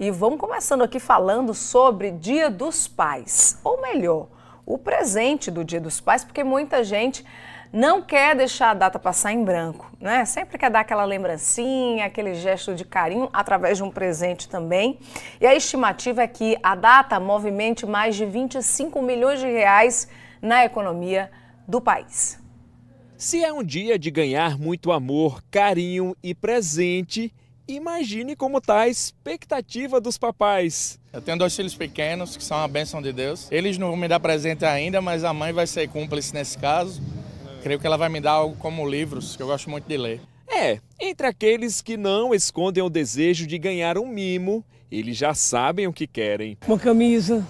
E vamos começando aqui falando sobre Dia dos Pais, ou melhor, o presente do Dia dos Pais, porque muita gente não quer deixar a data passar em branco, né? Sempre quer dar aquela lembrancinha, aquele gesto de carinho através de um presente também. E a estimativa é que a data movimente mais de 25 milhões de reais na economia do país. Se é um dia de ganhar muito amor, carinho e presente, imagine como está a expectativa dos papais. Eu tenho dois filhos pequenos que são a bênção de Deus. Eles não vão me dar presente ainda, mas a mãe vai ser cúmplice nesse caso. Creio que ela vai me dar algo como livros, que eu gosto muito de ler. É, entre aqueles que não escondem o desejo de ganhar um mimo, eles já sabem o que querem. Uma camisa,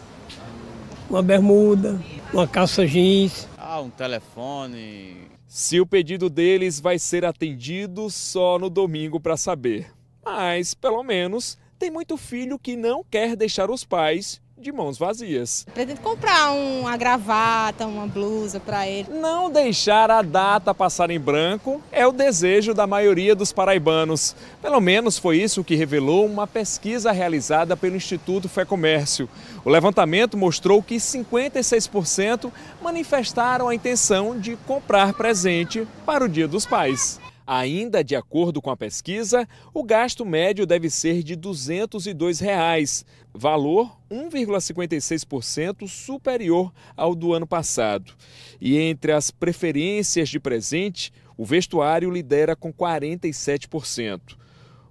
uma bermuda, uma calça jeans. Ah, um telefone. Se o pedido deles vai ser atendido, só no domingo para saber. Mas, pelo menos, tem muito filho que não quer deixar os pais de mãos vazias. Pretendo comprar uma gravata, uma blusa para ele. Não deixar a data passar em branco é o desejo da maioria dos paraibanos. Pelo menos foi isso que revelou uma pesquisa realizada pelo Instituto Fé Comércio. O levantamento mostrou que 56% manifestaram a intenção de comprar presente para o Dia dos Pais. Ainda de acordo com a pesquisa, o gasto médio deve ser de R$ 202,00, reais, valor 1,56% superior ao do ano passado. E entre as preferências de presente, o vestuário lidera com 47%.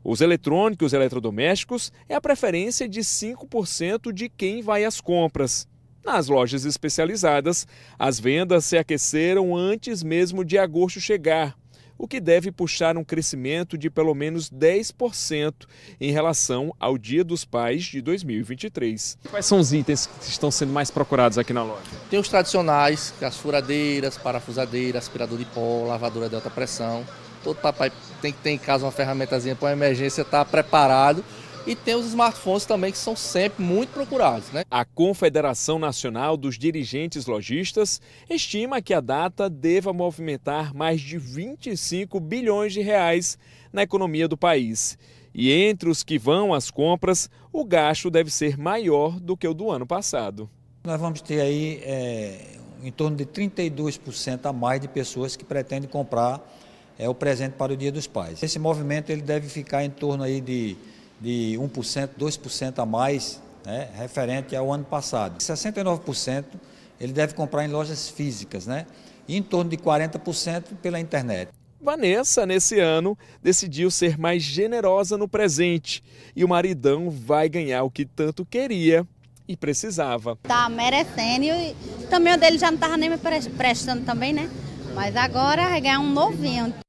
Os eletrônicos e eletrodomésticos é a preferência de 5% de quem vai às compras. Nas lojas especializadas, as vendas se aqueceram antes mesmo de agosto chegar o que deve puxar um crescimento de pelo menos 10% em relação ao Dia dos Pais de 2023. Quais são os itens que estão sendo mais procurados aqui na loja? Tem os tradicionais, é as furadeiras, parafusadeiras, aspirador de pó, lavadora de alta pressão. Todo papai tem que ter em casa uma ferramentazinha para uma emergência, está preparado e tem os smartphones também que são sempre muito procurados. Né? A Confederação Nacional dos Dirigentes Logistas estima que a data deva movimentar mais de 25 bilhões de reais na economia do país. E entre os que vão às compras, o gasto deve ser maior do que o do ano passado. Nós vamos ter aí é, em torno de 32% a mais de pessoas que pretendem comprar é, o presente para o Dia dos Pais. Esse movimento ele deve ficar em torno aí de de 1%, 2% a mais, né, referente ao ano passado. 69% ele deve comprar em lojas físicas, né? E em torno de 40% pela internet. Vanessa, nesse ano, decidiu ser mais generosa no presente e o maridão vai ganhar o que tanto queria e precisava. Tá merecendo e também o dele já não estava nem me prestando também, né? Mas agora vai ganhar um novinho.